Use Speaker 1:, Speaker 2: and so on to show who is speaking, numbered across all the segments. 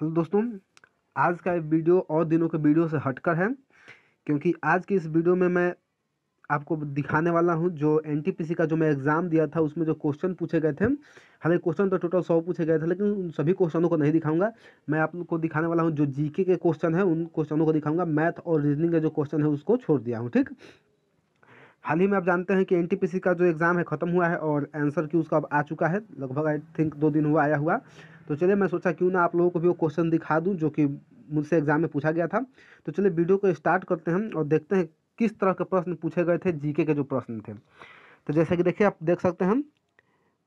Speaker 1: hello दोस्तों आज का वीडियो और दिनों के वीडियो से हटकर है क्योंकि आज की इस वीडियो में मैं आपको दिखाने वाला हूं जो एन का जो मैं एग्ज़ाम दिया था उसमें जो क्वेश्चन पूछे गए थे हालांकि क्वेश्चन तो टोटल सौ पूछे गए थे लेकिन उन सभी क्वेश्चनों को नहीं दिखाऊंगा मैं आपको दिखाने वाला हूं जो जी के क्वेश्चन है उन क्वेश्चनों को दिखाऊंगा मैथ और रीजनिंग का जो क्वेश्चन है उसको छोड़ दिया हूँ ठीक हाल ही में आप जानते हैं कि एन का जो एग्ज़ाम है ख़त्म हुआ है और आंसर की उसका अब आ चुका है लगभग आई थिंक दो दिन हुआ आया हुआ तो चलिए मैं सोचा क्यों ना आप लोगों को भी वो क्वेश्चन दिखा दूँ जो कि मुझसे एग्जाम में पूछा गया था तो चलिए वीडियो को स्टार्ट करते हैं और देखते हैं किस तरह के प्रश्न पूछे गए थे जीके के जो प्रश्न थे तो जैसे कि देखिए आप देख सकते हैं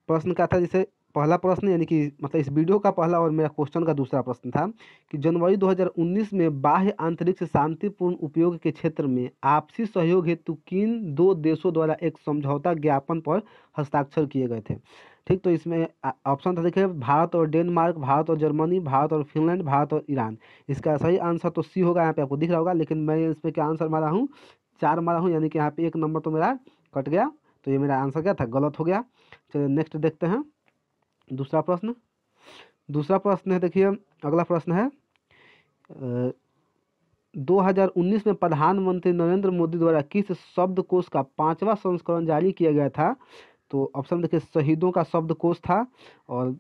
Speaker 1: प्रश्न क्या था जैसे पहला प्रश्न यानी कि मतलब इस वीडियो का पहला और मेरा क्वेश्चन का दूसरा प्रश्न था कि जनवरी 2019 में बाह्य अंतरिक्ष शांतिपूर्ण उपयोग के क्षेत्र में आपसी सहयोग हेतु किन दो देशों द्वारा एक समझौता ज्ञापन पर हस्ताक्षर किए गए थे ठीक तो इसमें ऑप्शन था देखिए भारत और डेनमार्क भारत और जर्मनी भारत और फिनलैंड भारत और ईरान इसका सही आंसर तो सी होगा यहाँ पे आपको दिख रहा होगा लेकिन मैं इसमें क्या आंसर मारा हूँ चार मारा हूँ यानी कि यहाँ पे एक नंबर तो मेरा कट गया तो ये मेरा आंसर क्या था गलत हो गया चलिए नेक्स्ट देखते हैं दूसरा प्रश्न दूसरा प्रश्न है देखिए अगला प्रश्न है हजार उन्नीस में प्रधानमंत्री नरेंद्र मोदी द्वारा किस शब्दकोश का पांचवा संस्करण जारी किया गया था तो ऑप्शन देखिए शहीदों का शब्दकोश था और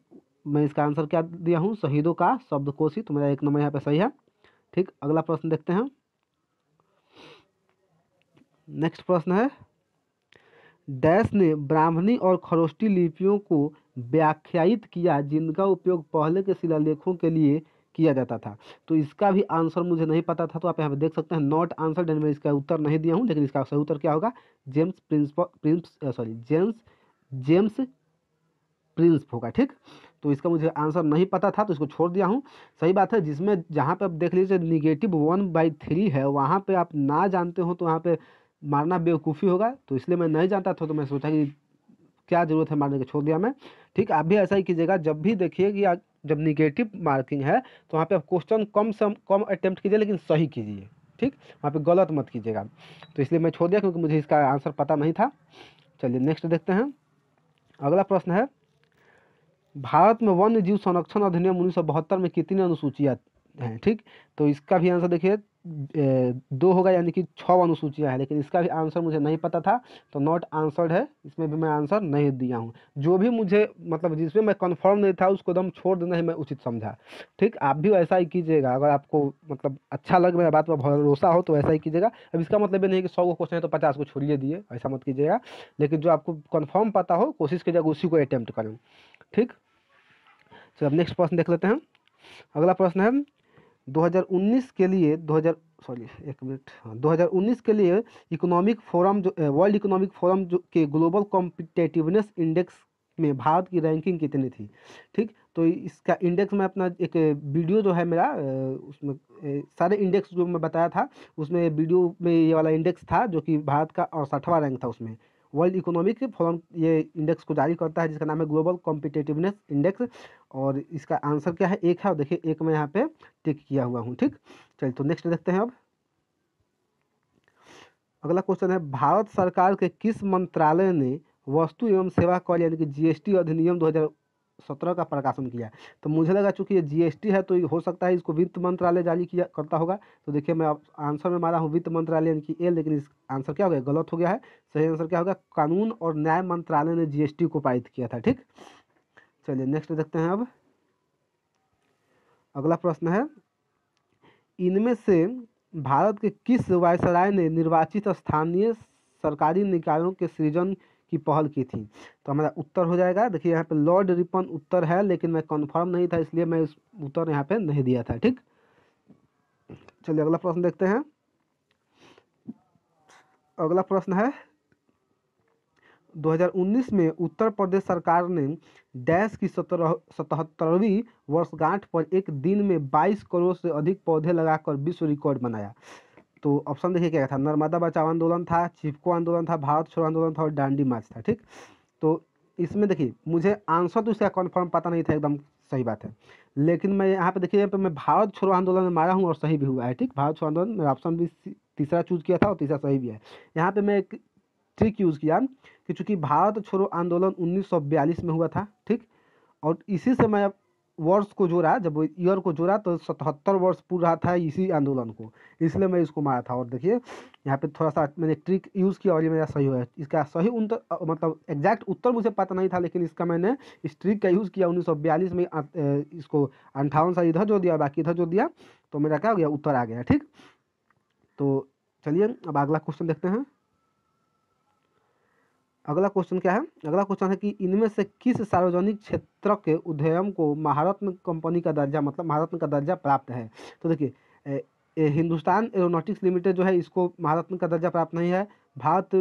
Speaker 1: मैं इसका आंसर क्या दिया हूँ शहीदों का शब्दकोश ही तो मेरा एक नंबर यहाँ पे सही है ठीक अगला प्रश्न देखते हैं नेक्स्ट प्रश्न है डैश ने ब्राह्मणी और खरोष्टी लिपियों को व्याख्यायित किया जिनका उपयोग पहले के शिलालेखों के लिए किया जाता था तो इसका भी आंसर मुझे नहीं पता था तो आप यहाँ पे देख सकते हैं नॉट आंसर डेन मैं इसका उत्तर नहीं दिया हूँ लेकिन इसका सही उत्तर क्या होगा James Prince Prince sorry James James Prince होगा ठीक तो इसका मुझे आंसर नहीं पता था तो इसको छोड़ दिया हूँ सही बात है जिसमें जहाँ पे आप देख लीजिए निगेटिव वन बाई थ्री है वहाँ पे आप ना जानते हो तो वहाँ पे मारना बेवकूफ़ी होगा तो इसलिए मैं नहीं जानता था तो मैं सोचा कि क्या ज़रूरत है मारने के छोड़ दिया मैं ठीक आप भी ऐसा ही कीजिएगा जब भी देखिए कि जब निगेटिव मार्किंग है तो वहाँ पर आप क्वेश्चन कम से कम अटैम्प्ट कीजिए लेकिन सही कीजिए ठीक वहाँ पर गलत मत कीजिएगा तो इसलिए मैं छोड़ दिया क्योंकि मुझे इसका आंसर पता नहीं था चलिए नेक्स्ट देखते हैं अगला प्रश्न है भारत में वन्य जीव संरक्षण अधिनियम उन्नीस में कितनी अनुसूचियाँ हैं ठीक तो इसका भी आंसर देखिए दो होगा यानी कि छः अनुसूचियाँ हैं लेकिन इसका भी आंसर मुझे नहीं पता था तो नॉट आंसर्ड है इसमें भी मैं आंसर नहीं दिया हूँ जो भी मुझे मतलब जिसमें मैं कन्फर्म नहीं था उसको एकदम तो छोड़ देना ही मैं उचित समझा ठीक आप भी वैसा ही कीजिएगा अगर आपको मतलब अच्छा लग मेरा बात पर भरोसा हो तो वैसा ही कीजिएगा अब इसका मतलब ये नहीं कि सौ को क्वेश्चन है तो पचास को छोड़िए दिए ऐसा मत कीजिएगा लेकिन जो आपको कन्फर्म पता हो कोशिश कीजिएगा उसी को अटैम्प्ट करें ठीक चलो अब नेक्स्ट प्रश्न देख लेते हैं अगला प्रश्न है 2019 के लिए 2000 सॉरी एक मिनट हाँ 2019 के लिए इकोनॉमिक फोरम जो वर्ल्ड इकोनॉमिक फोरम जो के ग्लोबल कॉम्पिटेटिवनेस इंडेक्स में भारत की रैंकिंग कितनी थी ठीक तो इसका इंडेक्स में अपना एक वीडियो जो है मेरा उसमें सारे इंडेक्स जो मैं बताया था उसमें वीडियो में ये वाला इंडेक्स था जो कि भारत का और रैंक था उसमें वर्ल्ड इकोनॉमिक फोरम ये इंडेक्स को जारी करता है जिसका नाम है ग्लोबल कॉम्पिटेटिवनेस इंडेक्स और इसका आंसर क्या है एक है और देखिए एक मैं यहाँ पे टिक किया हुआ हूँ ठीक चलिए तो नेक्स्ट देखते हैं अब अगला क्वेश्चन है भारत सरकार के किस मंत्रालय ने वस्तु एवं सेवा कर यानी कि जीएसटी अधिनियम 2000 सत्रह का प्रकाशन किया तो मुझे लगा चूंकि ये जीएसटी है तो हो सकता है इसको वित्त मंत्रालय जारी किया करता होगा तो देखिए मैं आंसर में मारा हूँ वित्त मंत्रालय यानी कि ए लेकिन इस आंसर क्या हो गया गलत हो गया है सही आंसर क्या होगा कानून और न्याय मंत्रालय ने जी को पारित किया था ठीक चलिए नेक्स्ट देखते हैं अब अगला प्रश्न है इनमें से भारत के किस वायसराय ने निर्वाचित स्थानीय सरकारी निकायों के सृजन की पहल की थी तो हमारा उत्तर हो जाएगा देखिए यहाँ पे लॉर्ड रिपन उत्तर है लेकिन मैं कन्फर्म नहीं था इसलिए मैं इस उत्तर यहाँ पे नहीं दिया था ठीक चलिए अगला प्रश्न देखते हैं अगला प्रश्न है 2019 में उत्तर प्रदेश सरकार ने डैश की सतरह सतहत्तरवीं वर्षगांठ पर एक दिन में 22 करोड़ से अधिक पौधे लगाकर विश्व रिकॉर्ड बनाया तो ऑप्शन देखिए क्या था नर्मदा बचाओ आंदोलन था चिपको आंदोलन था भारत छोड़ो आंदोलन था और डांडी मार्च था ठीक तो इसमें देखिए मुझे आंसर तो इसका कन्फर्म पता नहीं था एकदम सही बात है लेकिन मैं यहाँ पे देखिए यहाँ मैं भारत छोड़ो आंदोलन में मारा हूँ और सही भी हुआ है ठीक भारत छोड़ो आंदोलन मेरा ऑप्शन भी तीसरा चूज किया था और तीसरा सही भी है यहाँ पे मैं एक ट्रिक यूज़ किया कि चूँकि भारत छोड़ो आंदोलन 1942 में हुआ था ठीक और इसी से मैं वर्ष को जोड़ा जब ईयर को जोड़ा तो सतहत्तर वर्ष पूरा रहा था इसी आंदोलन को इसलिए मैं इसको मारा था और देखिए यहाँ पे थोड़ा सा मैंने ट्रिक यूज़ किया और ये मेरा सही हुआ इसका सही उन मतलब एग्जैक्ट उत्तर मुझे पता नहीं था लेकिन इसका मैंने इस ट्रिक का यूज़ किया उन्नीस में इसको अंठावन सा इधर जो दिया बाकी इधर जो दिया तो मेरा क्या हो गया उत्तर आ गया ठीक तो चलिए अब अगला क्वेश्चन देखते हैं अगला क्वेश्चन क्या है अगला क्वेश्चन है कि इनमें से किस सार्वजनिक क्षेत्र के उद्यम को महारत्न कंपनी का दर्जा मतलब महारत्न का दर्जा प्राप्त है तो देखिए हिंदुस्तान एरोनॉटिक्स लिमिटेड जो है इसको महारत्न का दर्जा प्राप्त नहीं है Bharat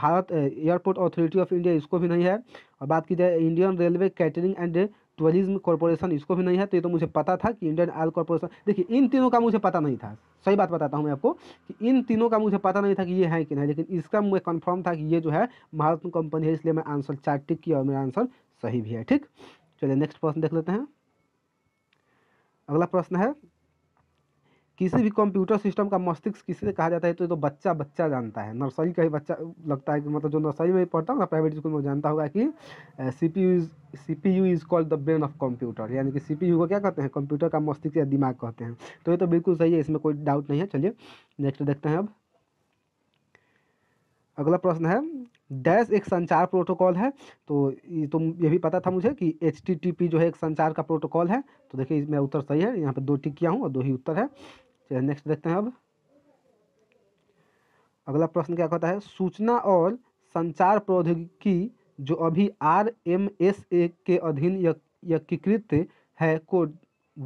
Speaker 1: Bharat airport authority of India इसको भी नहीं है और बात की जाए Indian railway catering and tourism corporation इसको भी नहीं है तो ये तो मुझे पता था कि इंडियन ऑयल कॉरपोरेशन देखिए इन तीनों का मुझे पता नहीं था सही बात बताता हूँ मैं आपको कि इन तीनों का मुझे पता नहीं था कि ये है कि नहीं लेकिन इसका मुझे कन्फर्म था कि ये जो है महारत्न कंपनी है इसलिए मैं आंसर चार टिक किया और मेरा आंसर सही भी है ठीक चलिए नेक्स्ट प्रश्न देख लेते हैं अगला प्रश्न है किसी भी कंप्यूटर सिस्टम का मस्तिष्क किसी से कहा जाता है तो ये तो बच्चा बच्चा जानता है नर्सरी का ही बच्चा लगता है कि मतलब जो नर्सरी में ही पढ़ता हूँ ना प्राइवेट स्कूल में जानता होगा कि C P U C P U is called the brain of computer यानी कि सी पी यू को क्या कहते हैं कंप्यूटर का मस्तिष्क या दिमाग कहते हैं तो ये तो बिल्कुल सही है इसमें कोई डाउट नहीं है चलिए नेक्स्ट देखते हैं अब अगला प्रश्न है डैश एक संचार प्रोटोकॉल है तो ये तो ये भी पता था मुझे कि एच जो है एक संचार का प्रोटोकॉल है तो देखिए इसमें उत्तर सही है यहाँ पर दो टिक किया हूँ और दो ही उत्तर है चलिए नेक्स्ट देखते हैं अब अगला प्रश्न क्या कहता है सूचना और संचार प्रौद्योगिकी जो अभी आर एम एस ए के अधीन यकीकृत है को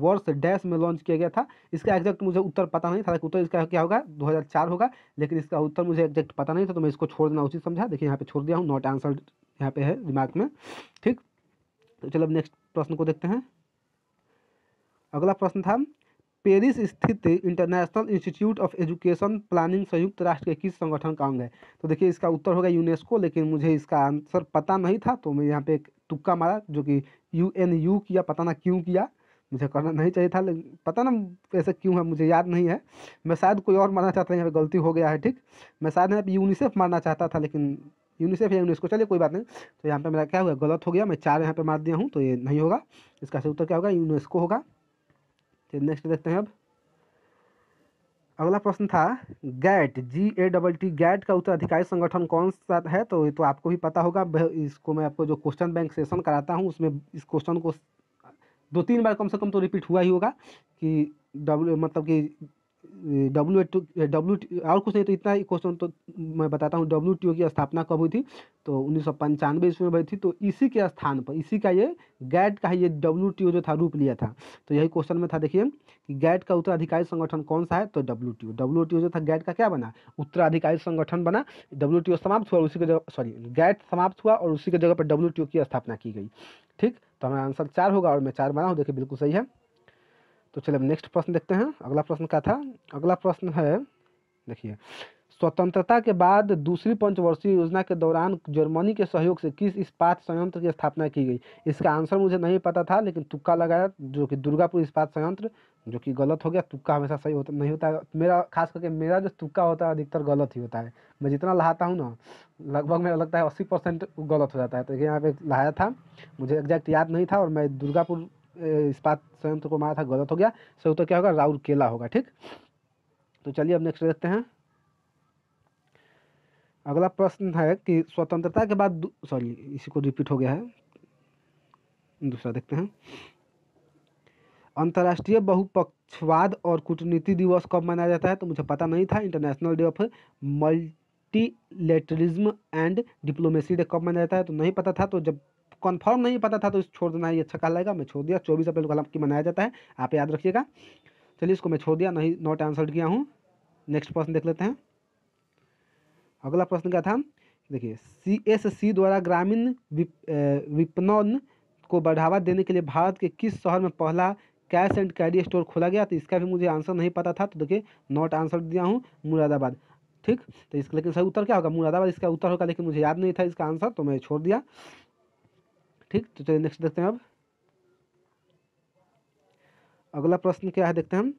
Speaker 1: वर्ष डैश में लॉन्च किया गया था इसका एग्जैक्ट मुझे उत्तर पता नहीं था उत्तर इसका क्या होगा 2004 होगा लेकिन इसका उत्तर मुझे एग्जैक्ट पता नहीं था तो मैं इसको छोड़ देना उचित समझा देखिए यहाँ पे छोड़ दिया हूँ नॉट आंसर यहाँ पे है दिमाग में ठीक तो चलो अब नेक्स्ट प्रश्न को देखते हैं अगला प्रश्न था पेरिस स्थित international institute of education planning संयुक्त राष्ट्र के किस संगठन का अंग है तो देखिए इसका उत्तर होगा यूनेस्को लेकिन मुझे इसका आंसर पता नहीं था तो मैं यहाँ पे एक तुक्का मारा जो कि यू एन यू किया पता ना क्यों किया मुझे करना नहीं चाहिए था लेकिन पता ना ऐसे क्यों है मुझे याद नहीं है मैं शायद कोई और मारना चाहता था यहाँ पर गलती हो गया है ठीक मैं शायद यहाँ पर यूनिसेफ मारना चाहता था लेकिन यूनिसेफ या यूनेस्को चलिए कोई बात नहीं तो यहाँ पर मेरा क्या हुआ गलत हो गया मैं चार यहाँ पर मार दिया हूँ तो ये नहीं होगा इसका सही उत्तर क्या होगा यूनेस्को होगा चलिए नेक्स्ट देखते हैं अब अगला प्रश्न था GATT G A double T GATT का उत्तराधिकारी संगठन कौन सा है तो ये तो आपको भी पता होगा इसको मैं आपको जो क्वेश्चन बैंक सेशन कराता हूँ उसमें इस क्वेश्चन को दो तीन बार कम से कम तो रिपीट हुआ ही होगा कि डब्ल्यू मतलब कि डब्ल्यू एट डब्ल्यू और कुछ नहीं तो इतना ही क्वेश्चन तो मैं बताता हूँ डब्ल्यू टी ओ की स्थापना कब हुई थी तो उन्नीस सौ पंचानवे ईस्वी में हुई थी तो इसी के स्थान पर इसी का ये गैट का ये डब्ल्यू टी ओ जो था रूप लिया था तो यही क्वेश्चन में था देखिए कि गैट का उत्तराधिकारी संगठन कौन सा है तो W T O W T O जो था गैट का क्या बना उत्तराधिकारी संगठन बना डब्ल्यू टी ओ समाप्त हुआ उसी के जगह सॉरी गैट समाप्त हुआ और उसी के जगह पर डब्ल्यू टी ओ की स्थापना की गई ठीक तो हमारा आंसर चार होगा और मैं चार बना हूँ देखिए बिल्कुल सही है तो चलिए अब नेक्स्ट प्रश्न देखते हैं अगला प्रश्न क्या था अगला प्रश्न है देखिए स्वतंत्रता के बाद दूसरी पंचवर्षीय योजना के दौरान जर्मनी के सहयोग से किस इस्पात संयंत्र की स्थापना की गई इसका आंसर मुझे नहीं पता था लेकिन तुक्का लगाया जो कि दुर्गापुर इस्पात संयंत्र जो कि गलत हो गया तुक्का हमेशा सही होता नहीं होता है मेरा खास करके मेरा जो तुक्का होता है अधिकतर गलत ही होता है मैं जितना लहाता हूँ ना लगभग मेरा लगता है अस्सी परसेंट गलत हो जाता है तो यहाँ पे लहाया था मुझे एग्जैक्ट याद नहीं था और मैं दुर्गापुर इस्पात संयंत्र को मारा था गलत हो गया सही उत्तर क्या होगा केला होगा ठीक तो चलिए अब नेक्स्ट देखते हैं अगला प्रश्न है कि स्वतंत्रता के बाद सॉरी इसी को रिपीट हो गया है दूसरा देखते हैं अंतर्राष्ट्रीय बहुपक्षवाद और कूटनीति दिवस कब मनाया जाता है तो मुझे पता नहीं था international day of multilateralism and diplomacy day कब मनाया जाता है तो नहीं पता था तो जब कन्फर्म नहीं पता था तो छोड़ देना ही अच्छा कहलाएगा मैं छोड़ दिया चौबीस अप्रैल को हालांकि मनाया जाता है आप याद रखिएगा चलिए इसको मैं छोड़ दिया नहीं नॉट आंसर किया हूँ नेक्स्ट प्रश्न देख लेते हैं अगला प्रश्न क्या था देखिए सी एस सी द्वारा ग्रामीण विपणन को बढ़ावा देने के लिए भारत के किस शहर में पहला कैश एंड कैरी स्टोर खोला गया तो इसका भी मुझे आंसर नहीं पता था तो देखिए नॉट आंसर दिया हूँ मुरादाबाद ठीक तो इसका लेकिन सही उत्तर क्या होगा मुरादाबाद इसका उत्तर होगा लेकिन मुझे याद नहीं था इसका आंसर तो मैं छोड़ दिया ठीक तो चलिए नेक्स्ट देखते हैं अब अगला प्रश्न क्या है देखते हैं हम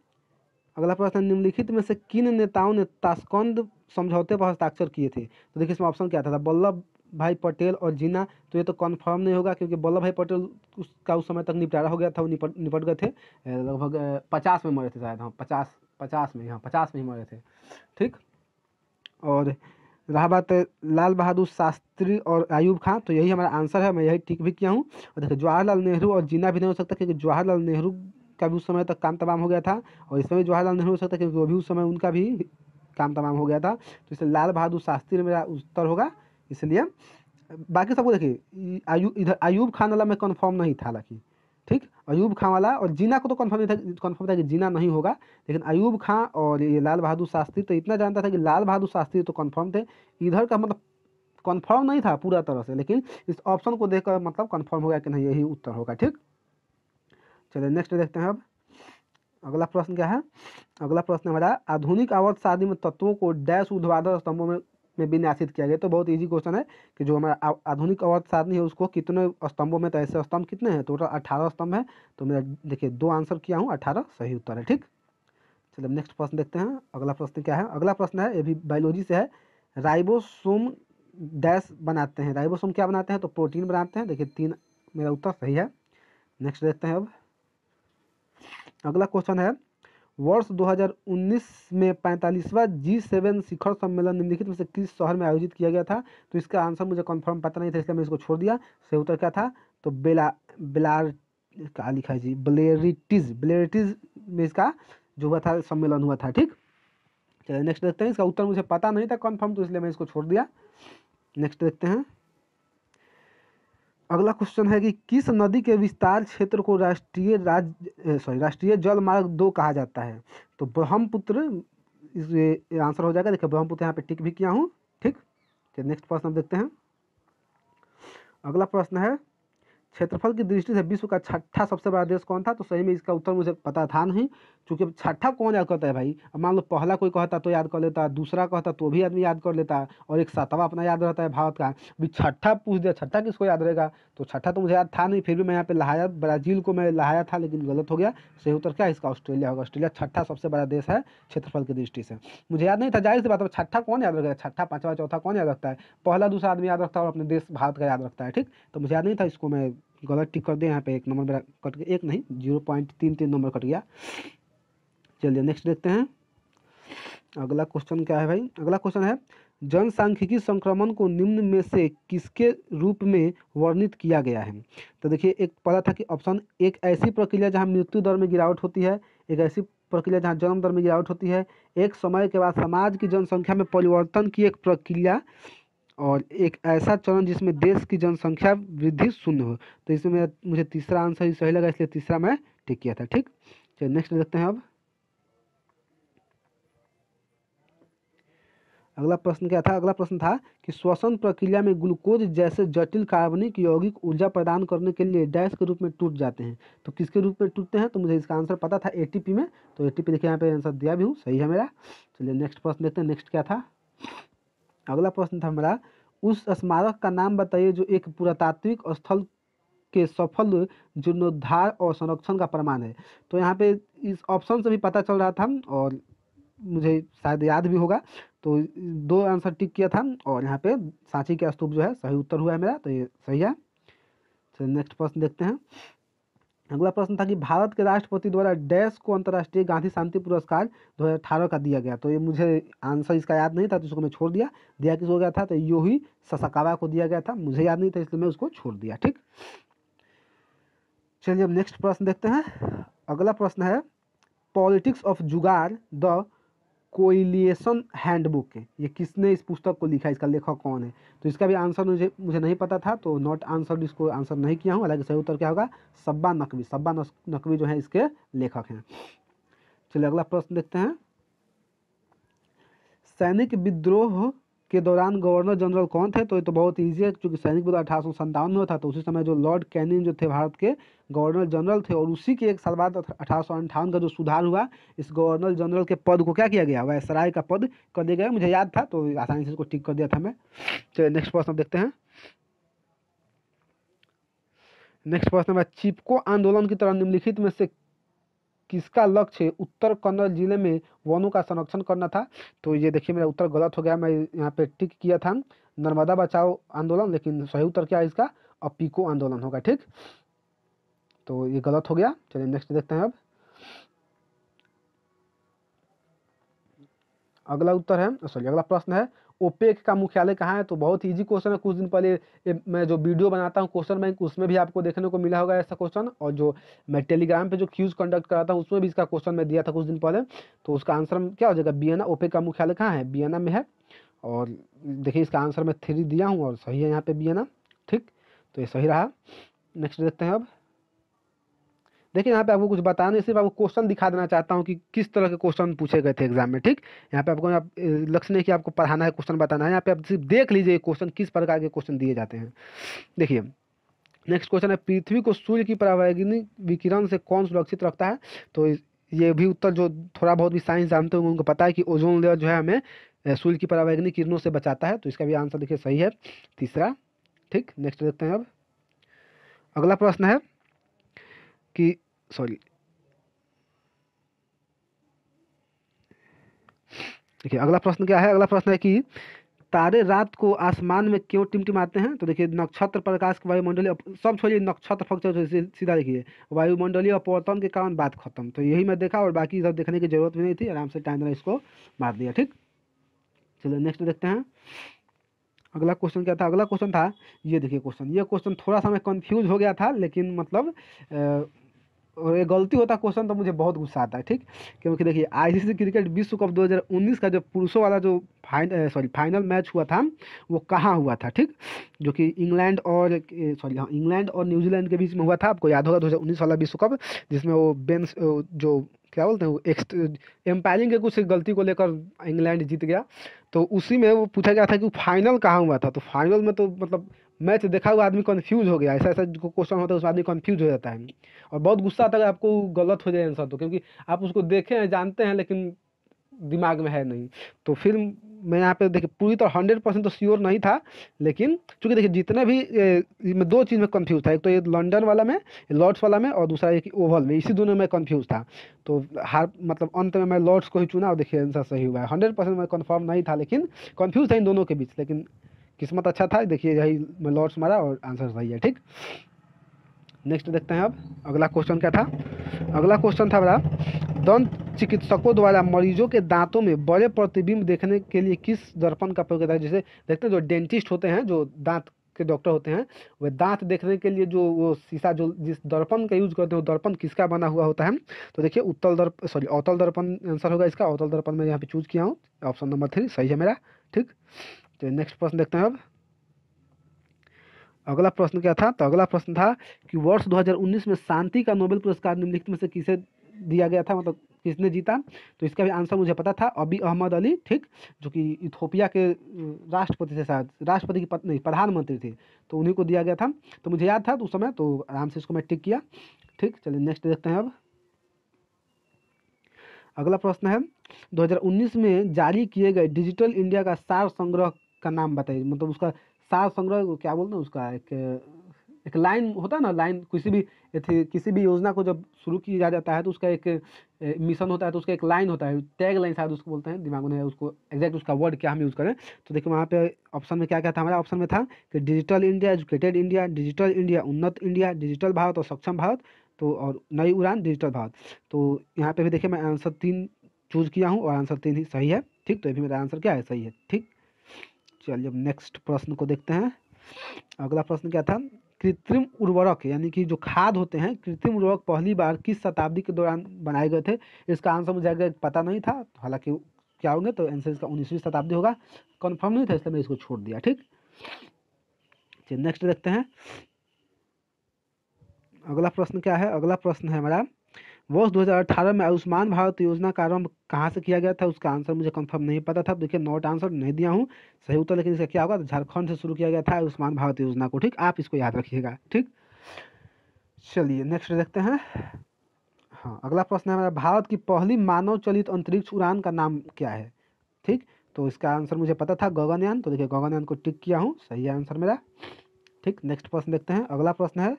Speaker 1: अगला प्रश्न निम्नलिखित में से किन नेताओं ने ताशकंद समझौते पर हस्ताक्षर किए थे तो देखिए इसमें ऑप्शन क्या था, था वल्लभ भाई पटेल और जीना तो ये तो कन्फर्म नहीं होगा क्योंकि वल्लभ भाई पटेल उसका उस समय तक निपटारा हो गया था वो निपट निपट गए थे लगभग पचास में मरे थे शायद हाँ पचास पचास में हाँ पचास में ही मरे थे ठीक और रहा बात लाल बहादुर शास्त्री और आयुब खान तो यही हमारा आंसर है मैं यही ठीक भी किया हूँ और देखिए जवाहरलाल नेहरू और जीना भी नहीं हो सकता क्योंकि जवाहरलाल नेहरू का भी उस समय तक काम तमाम हो गया था और इसमें भी जवाहरलाल नेहरू हो सकता क्योंकि वो भी उस समय उनका भी काम तमाम हो गया था तो इसलिए लाल बहादुर शास्त्री मेरा उत्तर होगा इसलिए बाकी सबको देखिए आयु इधर आयूब खान वाला मैं कन्फर्म नहीं था हालांकि ठीक अयूब खां वाला और जीना को तो कन्फर्म नहीं था कन्फर्म था कि जीना नहीं होगा लेकिन अयूब खां और ये लाल बहादुर शास्त्री तो इतना जानता था कि लाल बहादुर शास्त्री तो कन्फर्म थे इधर का मतलब कन्फर्म नहीं था पूरा तरह से लेकिन इस ऑप्शन को देखकर मतलब कन्फर्म होगा कि नहीं यही उत्तर होगा ठीक चलिए नेक्स्ट देखते हैं अब अगला प्रश्न क्या है अगला प्रश्न हमारा आधुनिक आवर्त शादी में तत्वों को डैश उद्वादर स्तंभों में में विन्यासित किया गया तो बहुत ईजी क्वेश्चन है कि जो हमारा आधुनिक अवर्त सारणी है उसको कितने स्तंभों में तो ऐसे स्तंभ कितने हैं टोटल अठारह स्तंभ है तो मेरा देखिए दो आंसर किया हूँ अठारह सही उत्तर है ठीक चलिए नेक्स्ट प्रश्न देखते हैं अगला प्रश्न क्या है अगला प्रश्न है ये भी बायोलॉजी से है राइबोसोम डैश बनाते हैं राइबोसोम क्या बनाते हैं तो प्रोटीन बनाते हैं देखिए तीन मेरा उत्तर सही है नेक्स्ट देखते हैं अब अगला क्वेश्चन है वर्ष 2019 में पैंतालीसवा जी सेवन शिखर सम्मेलन निम्नलिखित में से किस शहर में आयोजित किया गया था तो इसका आंसर मुझे कंफर्म पता नहीं था इसलिए मैं इसको छोड़ दिया सही उत्तर क्या था तो बेला बेलार क्या लिखा है जी ब्लेरिटिज ब्लेरिटिज में इसका जो हुआ था सम्मेलन हुआ था ठीक चलिए नेक्स्ट देखते हैं इसका उत्तर मुझे पता नहीं था कन्फर्म तो इसलिए मैं इसको छोड़ दिया नेक्स्ट देखते हैं अगला क्वेश्चन है कि किस नदी के विस्तार क्षेत्र को राष्ट्रीय राज्य सॉरी राष्ट्रीय जल मार्ग दो कहा जाता है तो ब्रह्मपुत्र आंसर हो जाएगा देखिए ब्रह्मपुत्र यहाँ पे टिक भी किया हूँ ठीक नेक्स्ट तो प्रश्न हम देखते हैं अगला प्रश्न है क्षेत्रफल की दृष्टि से विश्व का छठा सबसे बड़ा देश कौन था तो सही में इसका उत्तर मुझे पता था नहीं क्योंकि छठा कौन याद करता है भाई अब मान लो पहला कोई कहता तो याद कर लेता दूसरा कहता तो भी आदमी याद कर लेता और एक सातवा अपना याद रहता है भारत का भी छठा पूछ दिया छठा किसको याद रहेगा तो छठा तो मुझे याद था नहीं फिर भी मैं यहाँ पे लहाया ब्राजील को मैं लहाया था लेकिन गलत हो गया सही उत्तर क्या इसका ऑस्ट्रेलिया होगा ऑस्ट्रेलिया छठा सबसे बड़ा देश है क्षेत्रफल की दृष्टि से मुझे याद नहीं था जाहिर सी बात है छठा कौन याद रखेगा छठा पाँचवा चौथा कौन याद रखता है पहला दूसरा आदमी याद रखता है और अपने देश भारत का याद रखता है ठीक तो मुझे याद नहीं था इसको मैं गलत टिक कर दे यहाँ पे एक नंबर मेरा कट गया एक नहीं जीरो पॉइंट तीन तीन नंबर कट गया चलिए नेक्स्ट देखते हैं अगला क्वेश्चन क्या है भाई अगला क्वेश्चन है जनसांख्यिकी संक्रमण को निम्न में से किसके रूप में वर्णित किया गया है तो देखिए एक पता था कि ऑप्शन एक ऐसी प्रक्रिया जहाँ मृत्यु दर में गिरावट होती है एक ऐसी प्रक्रिया जहाँ जन्म दर में गिरावट होती है एक समय के बाद समाज की जनसंख्या में परिवर्तन की एक प्रक्रिया और एक ऐसा चरण जिसमें देश की जनसंख्या वृद्धि शून्य हो तो इसमें मुझे तीसरा आंसर ही सही लगा इसलिए तीसरा मैं टिक किया था ठीक चलिए नेक्स्ट देखते हैं अब अगला प्रश्न क्या था अगला प्रश्न था कि श्वसन प्रक्रिया में ग्लूकोज जैसे जटिल कार्बनिक यौगिक ऊर्जा प्रदान करने के लिए डैश के रूप में टूट जाते हैं तो किसके रूप में टूटते हैं तो मुझे इसका आंसर पता था एटीपी में तो एटीपी देखिए यहाँ पे आंसर दिया भी हूँ सही है मेरा चलिए नेक्स्ट प्रश्न देखते हैं नेक्स्ट क्या था अगला प्रश्न था हमारा उस स्मारक का नाम बताइए जो एक पुरातात्विक स्थल के सफल जीर्णोद्धार और संरक्षण का प्रमाण है तो यहाँ पे इस ऑप्शन से भी पता चल रहा था और मुझे शायद याद भी होगा तो दो आंसर टिक किया था और यहाँ पे सांची का स्तूप जो है सही उत्तर हुआ है मेरा तो ये सही है चलिए नेक्स्ट प्रश्न देखते हैं अगला प्रश्न था कि भारत के राष्ट्रपति द्वारा डैश को अंतर्राष्ट्रीय गांधी शांति पुरस्कार 2018 का दिया गया तो ये मुझे आंसर इसका याद नहीं था तो इसको मैं छोड़ दिया दिया हो गया था तो ही ससाकावा को दिया गया था मुझे याद नहीं था इसलिए मैं उसको छोड़ दिया ठीक चलिए अब नेक्स्ट प्रश्न देखते हैं अगला प्रश्न है politics of jugaad the coalition handbook है ये किसने इस पुस्तक को लिखा इसका लेखक कौन है तो इसका भी आंसर मुझे मुझे नहीं पता था तो नॉट आंसर इसको आंसर नहीं किया हूँ हालांकि सही उत्तर क्या होगा सब्बा नकवी सब्बा नकवी जो है इसके लेखक हैं चलिए अगला प्रश्न देखते हैं सैनिक विद्रोह के दौरान गवर्नर जनरल कौन थे तो ये तो बहुत ईजी है क्योंकि सैनिक युद्ध अठारह सौ संतावन में था तो उसी समय जो लॉर्ड कैनिंग जो थे भारत के गवर्नर जनरल थे और उसी के एक साल बाद अठारह सौ अंठावन का जो सुधार हुआ इस गवर्नर जनरल के पद को क्या किया गया वायसराय का पद कर दिया गया मुझे याद था तो आसानी से इसको टिक कर दिया था मैं चलिए नेक्स्ट प्रश्न देखते हैं नेक्स्ट प्रश्न है चिपको आंदोलन की तरह निम्नलिखित में से किसका लक्ष्य उत्तर कन्नड़ जिले में वनों का संरक्षण करना था तो ये देखिए मेरा उत्तर गलत हो गया मैं यहाँ पे टिक किया था नर्मदा बचाओ आंदोलन लेकिन सही उत्तर क्या है इसका अपीको आंदोलन होगा ठीक तो ये गलत हो गया चलिए नेक्स्ट देखते हैं अब अगला उत्तर है सॉरी अगला प्रश्न है ओपेक का मुख्यालय कहाँ है तो बहुत ईजी क्वेश्चन है कुछ दिन पहले मैं जो वीडियो बनाता हूँ क्वेश्चन बैंक उसमें भी आपको देखने को मिला होगा ऐसा क्वेश्चन और जो मैं टेलीग्राम पे जो क्यूज कंडक्ट कराता हूँ उसमें भी इसका क्वेश्चन मैं दिया था कुछ दिन पहले तो उसका आंसर क्या हो जाएगा बियना ओपेक का मुख्यालय कहाँ है बियना में है और देखिए इसका आंसर मैं थ्री दिया हूँ और सही है यहाँ पर बियना ठीक तो ये सही रहा नेक्स्ट देखते हैं अब देखिए यहाँ पे आपको कुछ बताना नहीं सिर्फ आपको क्वेश्चन दिखा देना चाहता हूँ कि किस तरह के क्वेश्चन पूछे गए थे एग्जाम में ठीक यहाँ पे आपको आप लक्ष्य नहीं कि आपको पढ़ाना है क्वेश्चन बताना है यहाँ पे आप सिर्फ देख लीजिए क्वेश्चन किस प्रकार के क्वेश्चन दिए जाते हैं देखिए नेक्स्ट क्वेश्चन है पृथ्वी को सूर्य की परावैज्ञानिक विकिरण से कौन सुरक्षित रखता है तो ये भी उत्तर जो थोड़ा बहुत भी साइंस जानते होंगे उनको पता है कि ओजोन लेयर जो है हमें सूर्य की परावैज्ञानिक किरणों से बचाता है तो इसका भी आंसर देखिए सही है तीसरा ठीक नेक्स्ट देखते हैं अब अगला प्रश्न है कि सॉरी देखिए अगला प्रश्न क्या है अगला प्रश्न है कि तारे रात को आसमान में क्यों टिमटिमाते हैं तो देखिए नक्षत्र प्रकाश वायुमंडलीय सब छोड़िए नक्षत्र तो सीधा देखिए वायुमंडलीय अपवर्तन के कारण बात खत्म तो यही मैं देखा और बाकी सब देखने की जरूरत भी नहीं थी आराम से टाइम इसको मार दिया ठीक चलिए नेक्स्ट देखते हैं अगला क्वेश्चन क्या था अगला क्वेश्चन था ये देखिए क्वेश्चन ये क्वेश्चन थोड़ा सा मैं कन्फ्यूज हो गया था लेकिन मतलब और ये गलती होता क्वेश्चन तो मुझे बहुत गुस्सा आता है ठीक क्योंकि देखिए आईसीसी क्रिकेट विश्व कप 2019 का जो पुरुषों वाला जो फाइन सॉरी फाइनल मैच हुआ था वो कहाँ हुआ था ठीक जो कि इंग्लैंड और सॉरी हाँ इंग्लैंड और न्यूजीलैंड के बीच में हुआ था आपको याद होगा दो वाला विश्व कप जिसमें वो बेंस जो क्या बोलते हैं वो एक्स एम्पायरिंग के कुछ गलती को लेकर इंग्लैंड जीत गया तो उसी में वो पूछा गया था कि फाइनल कहाँ हुआ था तो फाइनल में तो मतलब मैच तो देखा हुआ आदमी कन्फ्यूज हो गया ऐसा ऐसा जो क्वेश्चन होता है उसमें आदमी कन्फ्यूज हो जाता है और बहुत गुस्सा आता है आपको गलत हो जाए आंसर तो क्योंकि आप उसको देखे हैं जानते हैं लेकिन दिमाग में है नहीं तो फिर मैं यहाँ पे देखिए पूरी तरह हंड्रेड परसेंट तो श्योर नहीं था लेकिन चूंकि देखिए जितने भी मैं दो चीज़ में कंफ्यूज था एक तो ये लंडन वाला में लॉर्ड्स वाला में और दूसरा एक ओवल में इसी दोनों में कंफ्यूज था तो हर मतलब अंत में मैं लॉर्ड्स को ही चुना और देखिए आंसर सही हुआ है हंड्रेड परसेंट मैं कन्फर्म नहीं था लेकिन कन्फ्यूज था इन दोनों के बीच लेकिन किस्मत अच्छा था देखिए यही लॉर्ड्स मारा और आंसर सही है ठीक नेक्स्ट देखते हैं अब अगला क्वेश्चन क्या था अगला क्वेश्चन था बड़ा दंत चिकित्सकों द्वारा मरीजों के दांतों में बड़े प्रतिबिंब देखने के लिए किस दर्पण का प्रयोग होता है जैसे देखते हैं जो डेंटिस्ट होते हैं जो दांत के डॉक्टर होते हैं वे दांत देखने के लिए जो वो शीशा जो जिस दर्पण का यूज करते हैं वो दर्पण किसका बना हुआ होता है तो देखिए उत्तल दर्पण सॉरी अवतल दर्पण आंसर होगा इसका अवतल दर्पण मैं यहाँ पे चूज किया हूँ ऑप्शन नंबर थ्री सही है मेरा ठीक चलिए तो नेक्स्ट प्रश्न देखते हैं अब अगला प्रश्न क्या था तो अगला प्रश्न था कि वर्ष 2019 में शांति का नोबेल पुरस्कार निम्नलिखित में से किसे दिया गया था मतलब किसने जीता तो इसका भी आंसर मुझे पता था अबी अहमद अली ठीक जो कि इथोपिया के राष्ट्रपति थे शायद राष्ट्रपति की पत्नी प्रधानमंत्री थे तो उन्हीं को दिया गया था तो मुझे याद था उस समय तो आराम से इसको मैं टिक किया ठीक चलिए नेक्स्ट देखते हैं अब अगला प्रश्न है 2019 में जारी किए गए डिजिटल इंडिया का सार संग्रह का नाम बताइए मतलब उसका सार संग्रह क्या बोलते हैं उसका एक एक लाइन होता है ना लाइन किसी भी किसी भी योजना को जब शुरू किया जाता है तो उसका एक, मिशन होता है तो उसका एक लाइन होता है टैग लाइन शायद उसको बोलते हैं दिमाग में उसको एग्जैक्ट उसका वर्ड क्या हम यूज़ करें तो देखिए वहाँ पे ऑप्शन में क्या क्या था हमारा ऑप्शन में था कि digital India educated India digital India Unnat India digital Bharat और सक्षम भारत तो और नई उड़ान डिजिटल भारत तो यहाँ पर भी देखिए मैं आंसर तीन चूज़ किया हूँ और आंसर तीन ही सही है ठीक तो ये मेरा आंसर क्या है सही है ठीक चलिए नेक्स्ट प्रश्न को देखते हैं अगला प्रश्न क्या था कृत्रिम उर्वरक यानी कि जो खाद होते हैं कृत्रिम उर्वरक पहली बार किस शताब्दी के दौरान बनाए गए थे इसका आंसर मुझे आगे पता नहीं था तो हालांकि क्या होंगे तो आंसर इसका उन्नीसवीं शताब्दी होगा कन्फर्म नहीं था इसलिए मैं इसको छोड़ दिया ठीक चलिए नेक्स्ट देखते हैं अगला प्रश्न क्या है अगला प्रश्न है हमारा वर्ष 2018 में आयुष्मान भारत योजना का आरंभ कहाँ से किया गया था उसका आंसर मुझे कंफर्म नहीं पता था देखिए नॉट आंसर नहीं दिया हूँ सही उत्तर लेकिन इसका क्या होगा झारखंड से शुरू किया गया था आयुष्मान भारत योजना को ठीक आप इसको याद रखिएगा ठीक चलिए नेक्स्ट देखते हैं हाँ अगला प्रश्न है हमारा भारत की पहली मानव चलित अंतरिक्ष उड़ान का नाम क्या है ठीक तो इसका आंसर मुझे पता था गगनयान तो देखिए गगनयान को टिक किया हूँ सही आंसर मेरा ठीक नेक्स्ट प्रश्न देखते हैं अगला प्रश्न है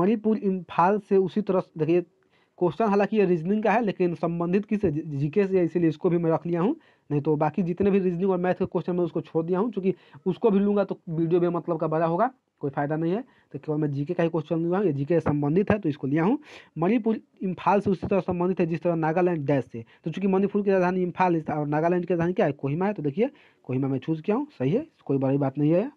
Speaker 1: मणिपुर इम्फाल से उसी तरह देखिए क्वेश्चन हालांकि ये रीजनिंग का है लेकिन संबंधित किस जीके से इसीलिए इसको भी मैं रख लिया हूँ नहीं तो बाकी जितने भी रीजनिंग और मैथ के क्वेश्चन मैं उसको छोड़ दिया हूँ चूँकि उसको भी लूँगा तो वीडियो में मतलब का बड़ा होगा कोई फायदा नहीं है तो केवल मैं जीके का ही क्वेश्चन लूँगा ये जीके संबंधित है तो इसको लिया हूँ मणिपुर इम्फाल से उसी तरह संबंधित है जिस तरह नागालैंड डैश से तो चूंकि मणिपुर की राजधानी इम्फाल और नागालैंड की राजधानी क्या है कोहिमा है तो देखिए कोहिमा मैं चूज़ किया हूँ सही है कोई बड़ी बात नहीं है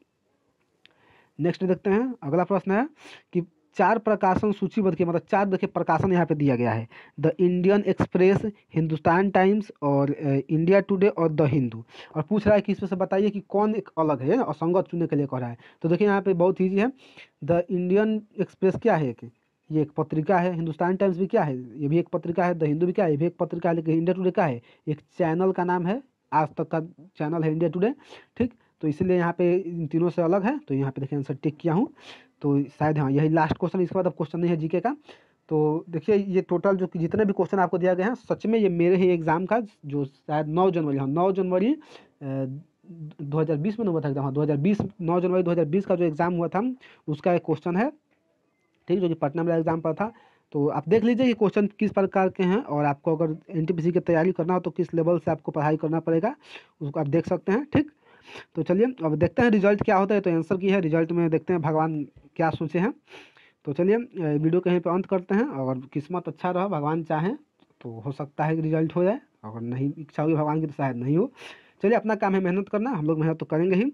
Speaker 1: नेक्स्ट देखते हैं अगला प्रश्न है कि चार प्रकाशन सूचीबद्ध किया मतलब चार देखिए प्रकाशन यहाँ पे दिया गया है the Indian Express Hindustan Times और इंडिया टुडे और द हिंदू और पूछ रहा है कि इसमें से बताइए कि कौन एक अलग है ना असंगत चुनने के लिए कह रहा है तो देखिए यहाँ पे बहुत ईजी है द इंडियन एक्सप्रेस क्या है एक ये एक पत्रिका है हिंदुस्तान टाइम्स भी क्या है ये भी एक पत्रिका है द हिंदू भी क्या है ये भी एक पत्रिका है लेकिन इंडिया टुडे क्या है एक चैनल का नाम है आज तक का चैनल है इंडिया टुडे ठीक तो इसलिए यहाँ पे इन तीनों से अलग है तो यहाँ पे देखिए आंसर टिक किया हूँ तो शायद हाँ यही लास्ट क्वेश्चन इसके बाद अब क्वेश्चन नहीं है जीके का तो देखिए ये टोटल जो जितने भी क्वेश्चन आपको दिया गया है सच में ये मेरे ही एग्ज़ाम का जो शायद नौ जनवरी हाँ नौ जनवरी 2020 में हुआ था एग्जाम हाँ बीस नौ जनवरी 2020 का जो एग्ज़ाम हुआ था उसका एक क्वेश्चन है ठीक जो कि पटना में एग्ज़ाम पर था तो आप देख लीजिए कि क्वेश्चन किस प्रकार के हैं और आपको अगर एन की तैयारी करना हो तो किस लेवल से आपको पढ़ाई करना पड़ेगा उसको आप देख सकते हैं ठीक तो चलिए अब देखते हैं रिजल्ट क्या होता है तो आंसर की है रिजल्ट में देखते हैं भगवान क्या सोचे हैं तो चलिए वीडियो कहीं पर अंत करते हैं अगर किस्मत अच्छा रहा भगवान चाहें तो हो सकता है कि रिजल्ट हो जाए अगर नहीं इच्छा होगी भगवान की तो शायद नहीं हो चलिए अपना काम है मेहनत करना हम लोग मेहनत तो करेंगे ही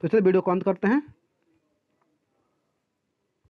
Speaker 1: तो चलिए वीडियो को अंत करते हैं